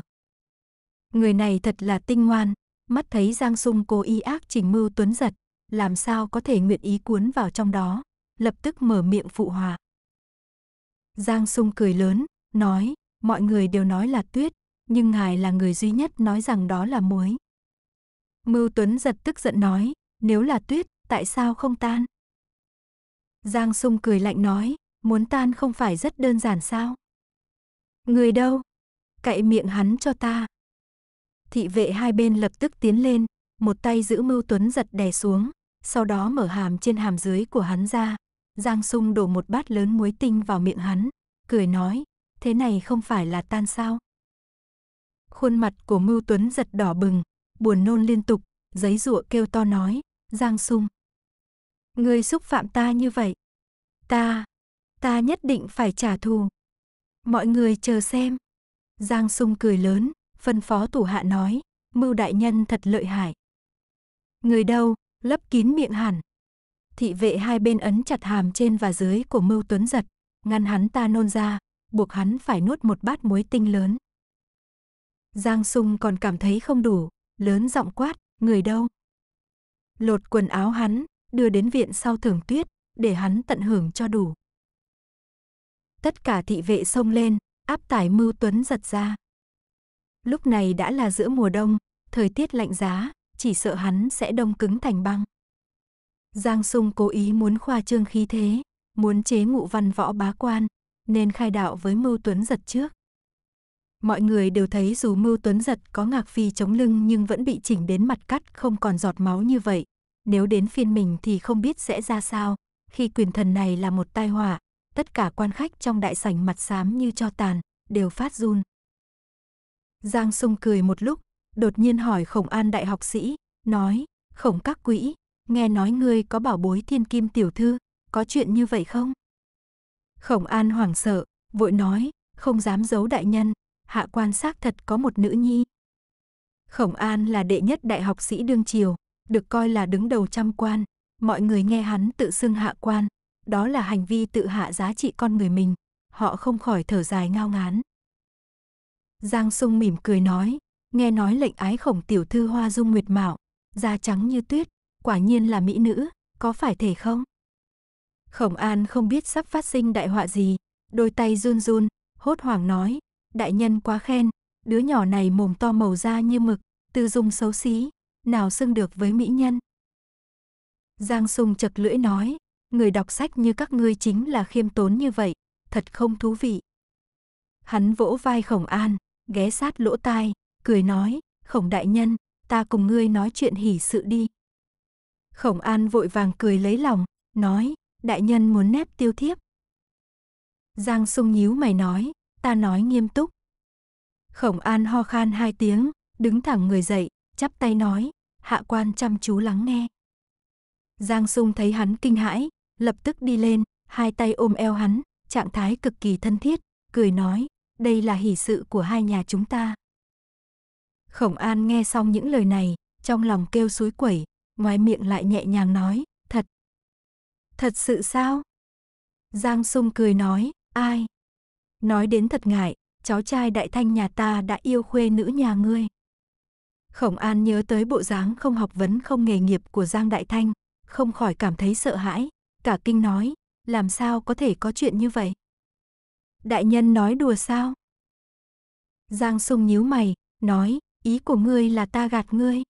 Người này thật là tinh ngoan, mắt thấy Giang Sung cố ý ác trình mưu tuấn giật, làm sao có thể nguyện ý cuốn vào trong đó, lập tức mở miệng phụ hòa. Giang Sung cười lớn, nói, mọi người đều nói là tuyết, nhưng ngài là người duy nhất nói rằng đó là muối. Mưu Tuấn giật tức giận nói, nếu là tuyết, tại sao không tan? Giang Sung cười lạnh nói, muốn tan không phải rất đơn giản sao? Người đâu? Cậy miệng hắn cho ta. Thị vệ hai bên lập tức tiến lên, một tay giữ Mưu Tuấn giật đè xuống, sau đó mở hàm trên hàm dưới của hắn ra. Giang Sung đổ một bát lớn muối tinh vào miệng hắn, cười nói, thế này không phải là tan sao? Khuôn mặt của Mưu Tuấn giật đỏ bừng, buồn nôn liên tục, giấy rụa kêu to nói, Giang Sung, Ngươi xúc phạm ta như vậy. Ta, ta nhất định phải trả thù. Mọi người chờ xem. Giang sung cười lớn, phân phó thủ hạ nói, mưu đại nhân thật lợi hại. Người đâu, lấp kín miệng hẳn. Thị vệ hai bên ấn chặt hàm trên và dưới của mưu tuấn giật, ngăn hắn ta nôn ra, buộc hắn phải nuốt một bát muối tinh lớn. Giang sung còn cảm thấy không đủ, lớn giọng quát, người đâu. Lột quần áo hắn, đưa đến viện sau thưởng tuyết, để hắn tận hưởng cho đủ. Tất cả thị vệ xông lên, áp tải Mưu Tuấn giật ra. Lúc này đã là giữa mùa đông, thời tiết lạnh giá, chỉ sợ hắn sẽ đông cứng thành băng. Giang Sung cố ý muốn khoa trương khí thế, muốn chế ngụ văn võ bá quan, nên khai đạo với Mưu Tuấn giật trước. Mọi người đều thấy dù Mưu Tuấn giật có ngạc phi chống lưng nhưng vẫn bị chỉnh đến mặt cắt không còn giọt máu như vậy, nếu đến phiên mình thì không biết sẽ ra sao, khi quyền thần này là một tai họa, tất cả quan khách trong đại sảnh mặt xám như cho tàn, đều phát run. Giang Sung cười một lúc, đột nhiên hỏi Khổng An đại học sĩ, nói, Khổng các quỹ, nghe nói ngươi có bảo bối thiên kim tiểu thư, có chuyện như vậy không? Khổng An hoảng sợ, vội nói, không dám giấu đại nhân, hạ quan xác thật có một nữ nhi. Khổng An là đệ nhất đại học sĩ đương triều, được coi là đứng đầu trăm quan, mọi người nghe hắn tự xưng hạ quan, đó là hành vi tự hạ giá trị con người mình, họ không khỏi thở dài ngao ngán. Giang Sung mỉm cười nói, nghe nói lệnh ái khổng tiểu thư hoa dung nguyệt mạo, da trắng như tuyết, quả nhiên là mỹ nữ, có phải thể không? Khổng An không biết sắp phát sinh đại họa gì, đôi tay run run, hốt hoảng nói, đại nhân quá khen, đứa nhỏ này mồm to màu da như mực, tư dung xấu xí, nào xưng được với mỹ nhân. Giang Sung chật lưỡi nói, người đọc sách như các ngươi chính là khiêm tốn như vậy, thật không thú vị. Hắn vỗ vai Khổng An, ghé sát lỗ tai, cười nói, Khổng đại nhân, ta cùng ngươi nói chuyện hỉ sự đi. Khổng An vội vàng cười lấy lòng, nói, đại nhân muốn nép tiêu thiếp. Giang sung nhíu mày nói, ta nói nghiêm túc. Khổng An ho khan hai tiếng, đứng thẳng người dậy, chắp tay nói, hạ quan chăm chú lắng nghe. Giang Sung thấy hắn kinh hãi, lập tức đi lên, hai tay ôm eo hắn, trạng thái cực kỳ thân thiết, cười nói, đây là hỷ sự của hai nhà chúng ta. Khổng An nghe xong những lời này, trong lòng kêu suối quẩy, ngoài miệng lại nhẹ nhàng nói, thật. Thật sự sao? Giang Sung cười nói, ai? Nói đến thật ngại, cháu trai đại thanh nhà ta đã yêu khuê nữ nhà ngươi. Khổng An nhớ tới bộ dáng không học vấn không nghề nghiệp của Giang Đại Thanh, không khỏi cảm thấy sợ hãi, cả kinh nói, làm sao có thể có chuyện như vậy? Đại nhân nói đùa sao? Giang Sung nhíu mày, nói, ý của ngươi là ta gạt ngươi.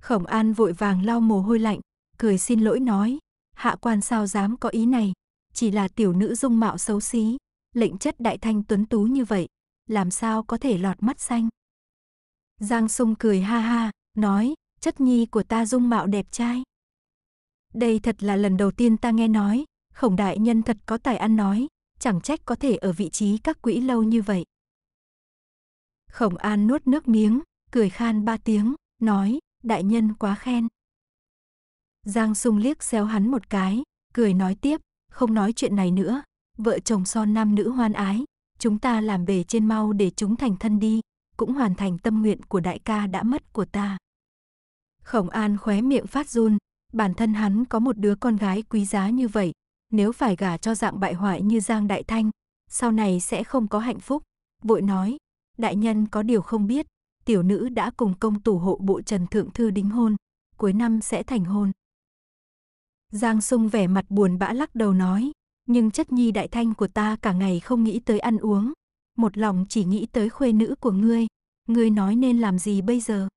Khổng An vội vàng lau mồ hôi lạnh, cười xin lỗi nói, hạ quan sao dám có ý này, chỉ là tiểu nữ dung mạo xấu xí, lệnh chất đại thanh tuấn tú như vậy, làm sao có thể lọt mắt xanh. Giang Sung cười ha ha, nói, chất nhi của ta dung mạo đẹp trai. Đây thật là lần đầu tiên ta nghe nói, khổng đại nhân thật có tài ăn nói, chẳng trách có thể ở vị trí các quỹ lâu như vậy. Khổng An nuốt nước miếng, cười khan ba tiếng, nói, đại nhân quá khen. Giang Sung liếc xéo hắn một cái, cười nói tiếp, không nói chuyện này nữa, vợ chồng son nam nữ hoan ái, chúng ta làm bề trên mau để chúng thành thân đi cũng hoàn thành tâm nguyện của đại ca đã mất của ta. Khổng An khóe miệng phát run, bản thân hắn có một đứa con gái quý giá như vậy, nếu phải gả cho dạng bại hoại như Giang Đại Thanh, sau này sẽ không có hạnh phúc, vội nói, đại nhân có điều không biết, tiểu nữ đã cùng công tủ hộ bộ Trần Thượng Thư đính hôn, cuối năm sẽ thành hôn. Giang Sung vẻ mặt buồn bã lắc đầu nói, nhưng chất nhi đại thanh của ta cả ngày không nghĩ tới ăn uống, một lòng chỉ nghĩ tới khuê nữ của ngươi, ngươi nói nên làm gì bây giờ?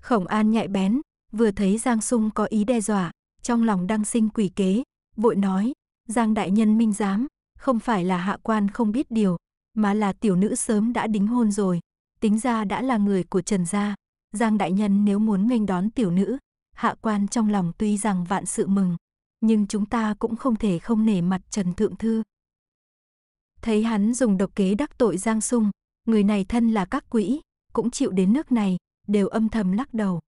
Khổng An nhạy bén, vừa thấy Giang Sung có ý đe dọa, trong lòng đang sinh quỷ kế, vội nói, Giang đại nhân minh giám, không phải là hạ quan không biết điều, mà là tiểu nữ sớm đã đính hôn rồi, tính ra đã là người của Trần gia, Giang đại nhân nếu muốn nghênh đón tiểu nữ, hạ quan trong lòng tuy rằng vạn sự mừng, nhưng chúng ta cũng không thể không nể mặt Trần thượng thư, thấy hắn dùng độc kế đắc tội Giang Sung, người này thân là các quỹ, cũng chịu đến nước này, đều âm thầm lắc đầu.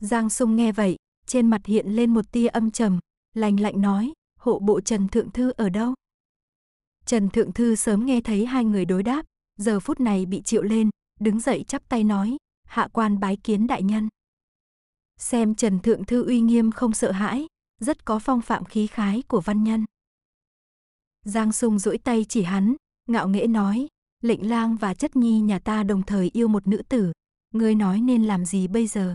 Giang Sung nghe vậy, trên mặt hiện lên một tia âm trầm, lành lạnh nói, hộ bộ Trần Thượng Thư ở đâu? Trần Thượng Thư sớm nghe thấy hai người đối đáp, giờ phút này bị triệu lên, đứng dậy chắp tay nói, hạ quan bái kiến đại nhân. Xem Trần Thượng Thư uy nghiêm không sợ hãi, rất có phong phạm khí khái của văn nhân. Giang Sung duỗi tay chỉ hắn, ngạo nghễ nói, lệnh lang và chất nhi nhà ta đồng thời yêu một nữ tử, ngươi nói nên làm gì bây giờ?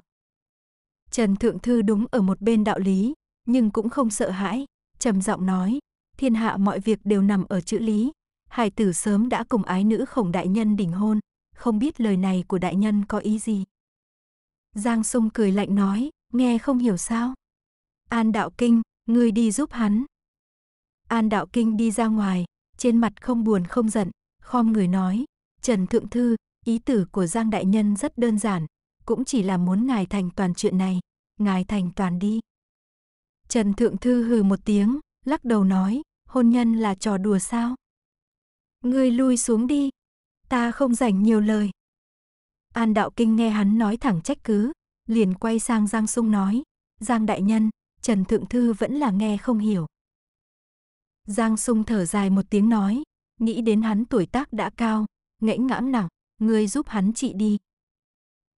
Trần Thượng Thư đúng ở một bên đạo lý, nhưng cũng không sợ hãi, trầm giọng nói, thiên hạ mọi việc đều nằm ở chữ lý, hải tử sớm đã cùng ái nữ khổng đại nhân đỉnh hôn, không biết lời này của đại nhân có ý gì. Giang Sung cười lạnh nói, nghe không hiểu sao. An đạo kinh, ngươi đi giúp hắn. An Đạo Kinh đi ra ngoài, trên mặt không buồn không giận, khom người nói, Trần Thượng Thư, ý tử của Giang Đại Nhân rất đơn giản, cũng chỉ là muốn ngài thành toàn chuyện này, ngài thành toàn đi. Trần Thượng Thư hừ một tiếng, lắc đầu nói, hôn nhân là trò đùa sao? Ngươi lui xuống đi, ta không dành nhiều lời. An Đạo Kinh nghe hắn nói thẳng trách cứ, liền quay sang Giang Sung nói, Giang Đại Nhân, Trần Thượng Thư vẫn là nghe không hiểu. Giang sung thở dài một tiếng nói, nghĩ đến hắn tuổi tác đã cao, ngãnh ngãm nặng, ngươi giúp hắn trị đi.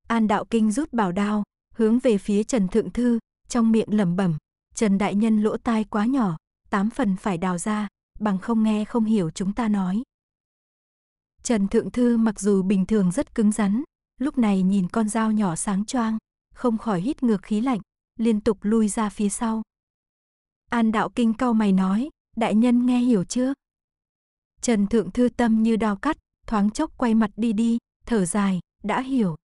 An đạo kinh rút bảo đao, hướng về phía Trần Thượng Thư, trong miệng lẩm bẩm, Trần Đại Nhân lỗ tai quá nhỏ, tám phần phải đào ra, bằng không nghe không hiểu chúng ta nói. Trần Thượng Thư mặc dù bình thường rất cứng rắn, lúc này nhìn con dao nhỏ sáng choang, không khỏi hít ngược khí lạnh, liên tục lui ra phía sau. An đạo kinh cau mày nói, đại nhân nghe hiểu chưa? Trần Thượng Thư tâm như đao cắt, thoáng chốc quay mặt đi đi, thở dài, đã hiểu.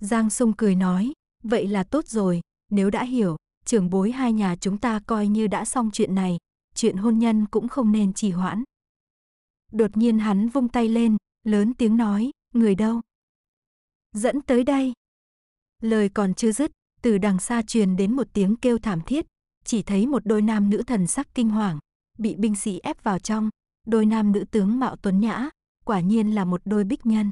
Giang Sung cười nói, vậy là tốt rồi, nếu đã hiểu, trưởng bối hai nhà chúng ta coi như đã xong chuyện này, chuyện hôn nhân cũng không nên trì hoãn. Đột nhiên hắn vung tay lên, lớn tiếng nói, người đâu? Dẫn tới đây. Lời còn chưa dứt, từ đằng xa truyền đến một tiếng kêu thảm thiết, chỉ thấy một đôi nam nữ thần sắc kinh hoàng, bị binh sĩ ép vào trong, đôi nam nữ tướng mạo tuấn nhã, quả nhiên là một đôi bích nhân.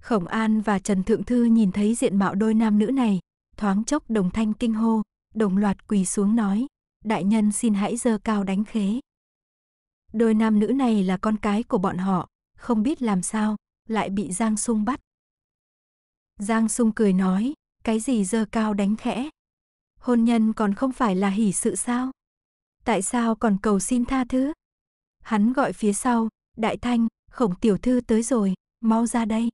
Khổng An và Trần Thượng Thư nhìn thấy diện mạo đôi nam nữ này, thoáng chốc đồng thanh kinh hô, đồng loạt quỳ xuống nói, đại nhân xin hãy dơ cao đánh khế. Đôi nam nữ này là con cái của bọn họ, không biết làm sao, lại bị Giang Sung bắt. Giang Sung cười nói, cái gì dơ cao đánh khẽ, hôn nhân còn không phải là hỷ sự sao? Tại sao còn cầu xin tha thứ? Hắn gọi phía sau, đại thanh, khổng tiểu thư tới rồi, mau ra đây.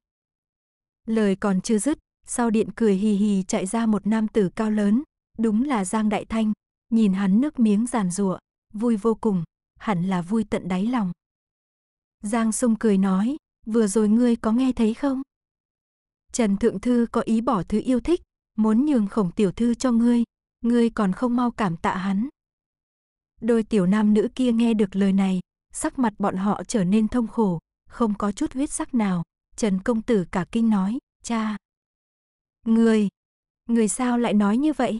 Lời còn chưa dứt, sau điện cười hì hì chạy ra một nam tử cao lớn, đúng là Giang Đại Thanh, nhìn hắn nước miếng giàn rụa, vui vô cùng, hẳn là vui tận đáy lòng. Giang sung cười nói, vừa rồi ngươi có nghe thấy không? Trần Thượng Thư có ý bỏ thứ yêu thích, muốn nhường khổng tiểu thư cho ngươi, ngươi còn không mau cảm tạ hắn. Đôi tiểu nam nữ kia nghe được lời này, sắc mặt bọn họ trở nên thông khổ, không có chút huyết sắc nào. Trần công tử cả kinh nói, cha. Người, người sao lại nói như vậy?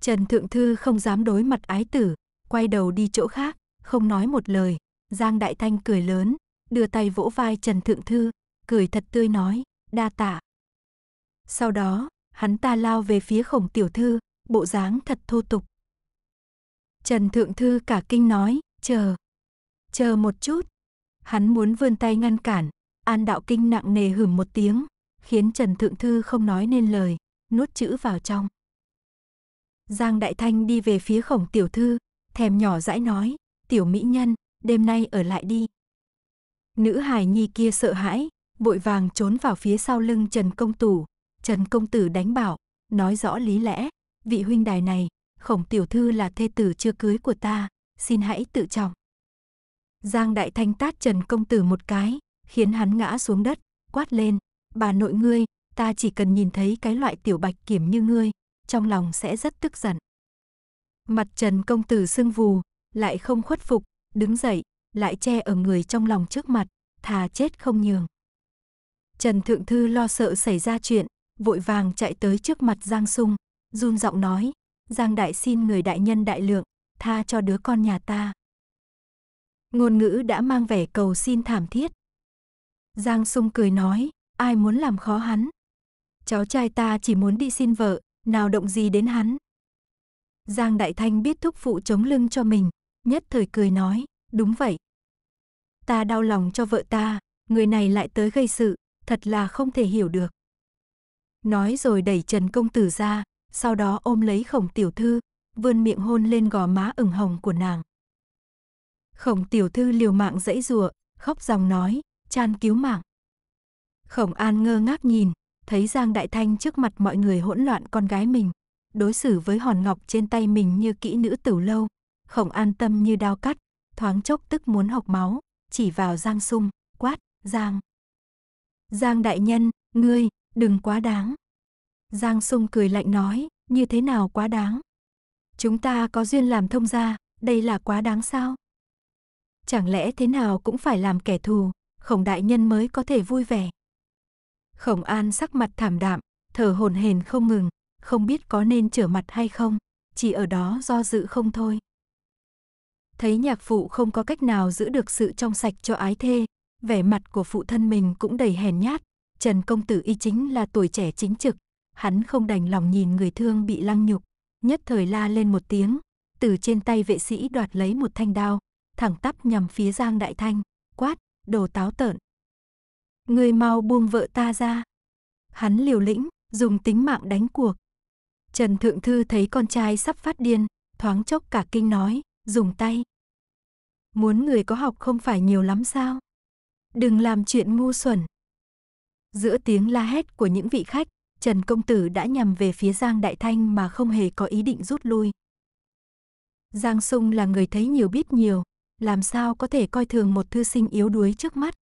Trần Thượng Thư không dám đối mặt ái tử, quay đầu đi chỗ khác, không nói một lời. Giang Đại Thanh cười lớn, đưa tay vỗ vai Trần Thượng Thư, cười thật tươi nói, đa tạ. Sau đó, hắn ta lao về phía khổng tiểu thư, bộ dáng thật thô tục. Trần Thượng Thư cả kinh nói, chờ, chờ một chút. Hắn muốn vươn tay ngăn cản, An Đạo Kinh nặng nề hửm một tiếng, khiến Trần Thượng Thư không nói nên lời, nuốt chữ vào trong. Giang Đại Thanh đi về phía khổng tiểu thư, thèm nhỏ dãi nói, tiểu mỹ nhân, đêm nay ở lại đi. Nữ hài nhi kia sợ hãi, vội vàng trốn vào phía sau lưng Trần Công Tử. Trần Công Tử đánh bảo, nói rõ lý lẽ, vị huynh đài này, khổng tiểu thư là thê tử chưa cưới của ta, xin hãy tự trọng. Giang Đại Thanh tát Trần Công Tử một cái, khiến hắn ngã xuống đất, quát lên, bà nội ngươi, ta chỉ cần nhìn thấy cái loại tiểu bạch kiểm như ngươi, trong lòng sẽ rất tức giận. Mặt Trần Công Tử sưng vù, lại không khuất phục, đứng dậy, lại che ở người trong lòng trước mặt, thà chết không nhường. Trần Thượng Thư lo sợ xảy ra chuyện, vội vàng chạy tới trước mặt Giang Sung, run giọng nói, Giang Đại xin người đại nhân đại lượng, tha cho đứa con nhà ta. Ngôn ngữ đã mang vẻ cầu xin thảm thiết. Giang Sung cười nói, ai muốn làm khó hắn. Cháu trai ta chỉ muốn đi xin vợ, nào động gì đến hắn. Giang Đại Thanh biết thúc phụ chống lưng cho mình, nhất thời cười nói, đúng vậy. Ta đau lòng cho vợ ta, người này lại tới gây sự, thật là không thể hiểu được. Nói rồi đẩy Trần Công Tử ra, sau đó ôm lấy khổng tiểu thư, vươn miệng hôn lên gò má ửng hồng của nàng. Khổng tiểu thư liều mạng dãy rùa, khóc dòng nói, chan cứu mạng. Khổng an ngơ ngác nhìn, thấy Giang Đại Thanh trước mặt mọi người hỗn loạn con gái mình, đối xử với hòn ngọc trên tay mình như kỹ nữ tử lâu, khổng an tâm như đao cắt, thoáng chốc tức muốn học máu, chỉ vào Giang Sung, quát, Giang. Giang Đại Nhân, ngươi, đừng quá đáng. Giang Sung cười lạnh nói, như thế nào quá đáng. Chúng ta có duyên làm thông gia, đây là quá đáng sao? Chẳng lẽ thế nào cũng phải làm kẻ thù, khổng đại nhân mới có thể vui vẻ. Khổng An sắc mặt thảm đạm, thở hồn hền không ngừng, không biết có nên trở mặt hay không, chỉ ở đó do dự không thôi. Thấy nhạc phụ không có cách nào giữ được sự trong sạch cho ái thê, vẻ mặt của phụ thân mình cũng đầy hèn nhát, Trần Công Tử y chính là tuổi trẻ chính trực, hắn không đành lòng nhìn người thương bị lăng nhục, nhất thời la lên một tiếng, từ trên tay vệ sĩ đoạt lấy một thanh đao, thẳng tắp nhằm phía Giang Đại Thanh, quát, đồ táo tợn. Người mau buông vợ ta ra. Hắn liều lĩnh, dùng tính mạng đánh cuộc. Trần Thượng Thư thấy con trai sắp phát điên, thoáng chốc cả kinh nói, dùng tay. Muốn người có học không phải nhiều lắm sao? Đừng làm chuyện ngu xuẩn. Giữa tiếng la hét của những vị khách, Trần Công Tử đã nhằm về phía Giang Đại Thanh mà không hề có ý định rút lui. Giang Sung là người thấy nhiều biết nhiều, làm sao có thể coi thường một thư sinh yếu đuối trước mắt.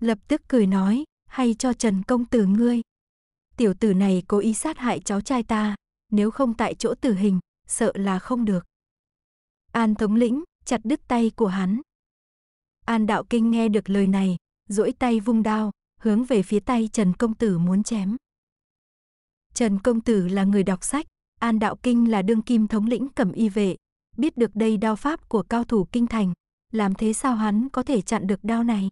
Lập tức cười nói, hay cho Trần Công Tử ngươi. Tiểu tử này cố ý sát hại cháu trai ta, nếu không tại chỗ tử hình, sợ là không được. An thống lĩnh, chặt đứt tay của hắn. An đạo kinh nghe được lời này, duỗi tay vung đao, hướng về phía tay Trần Công Tử muốn chém. Trần Công Tử là người đọc sách, An Đạo Kinh là đương kim thống lĩnh cẩm y vệ, biết được đây đao pháp của cao thủ kinh thành, làm thế sao hắn có thể chặn được đao này.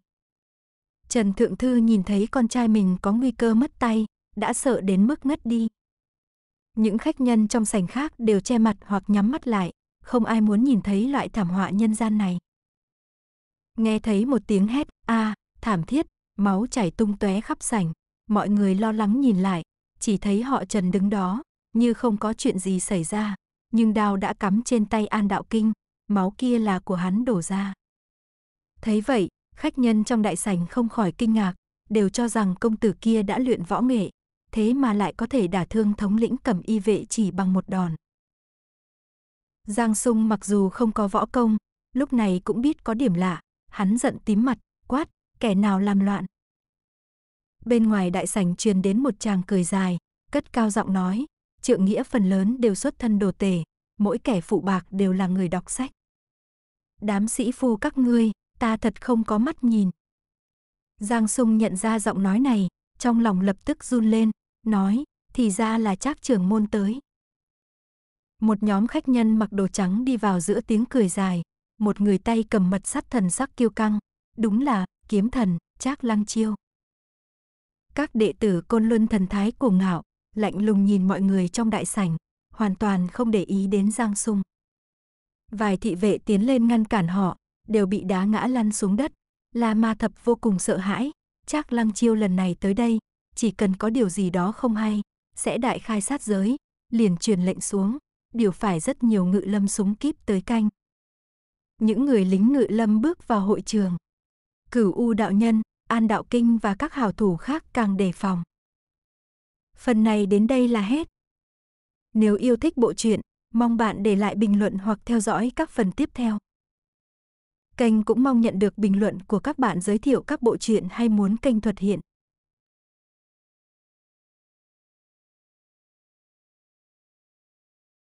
Trần Thượng Thư nhìn thấy con trai mình có nguy cơ mất tay, đã sợ đến mức ngất đi. Những khách nhân trong sảnh khác đều che mặt hoặc nhắm mắt lại, không ai muốn nhìn thấy loại thảm họa nhân gian này. Nghe thấy một tiếng hét, a, à, thảm thiết, máu chảy tung tóe khắp sảnh, mọi người lo lắng nhìn lại, chỉ thấy họ Trần đứng đó, như không có chuyện gì xảy ra, nhưng đao đã cắm trên tay An Đạo Kinh, máu kia là của hắn đổ ra. Thấy vậy, khách nhân trong đại sảnh không khỏi kinh ngạc, đều cho rằng công tử kia đã luyện võ nghệ, thế mà lại có thể đả thương thống lĩnh cầm y vệ chỉ bằng một đòn. Giang Sung mặc dù không có võ công, lúc này cũng biết có điểm lạ, hắn giận tím mặt, quát, kẻ nào làm loạn, Bên ngoài đại sảnh truyền đến một chàng cười dài, cất cao giọng nói, trượng nghĩa phần lớn đều xuất thân đồ tể, mỗi kẻ phụ bạc đều là người đọc sách. Đám sĩ phu các ngươi, ta thật không có mắt nhìn. Giang Sung nhận ra giọng nói này, trong lòng lập tức run lên, nói, thì ra là trác trưởng môn tới. Một nhóm khách nhân mặc đồ trắng đi vào giữa tiếng cười dài, một người tay cầm mật sắt thần sắc kiêu căng, đúng là kiếm thần, trác lăng chiêu. Các đệ tử Côn Luân thần thái cuồng ngạo, lạnh lùng nhìn mọi người trong đại sảnh, hoàn toàn không để ý đến Giang Sung. Vài thị vệ tiến lên ngăn cản họ, đều bị đá ngã lăn xuống đất. La Ma Thập vô cùng sợ hãi, chắc Lăng Chiêu lần này tới đây, chỉ cần có điều gì đó không hay, sẽ đại khai sát giới, liền truyền lệnh xuống, điều phải rất nhiều ngự lâm súng kíp tới canh. Những người lính ngự lâm bước vào hội trường. Cửu U đạo nhân, An Đạo Kinh và các hảo thủ khác càng đề phòng. Phần này đến đây là hết. Nếu yêu thích bộ truyện, mong bạn để lại bình luận hoặc theo dõi các phần tiếp theo. Kênh cũng mong nhận được bình luận của các bạn giới thiệu các bộ truyện hay muốn kênh thuật hiện.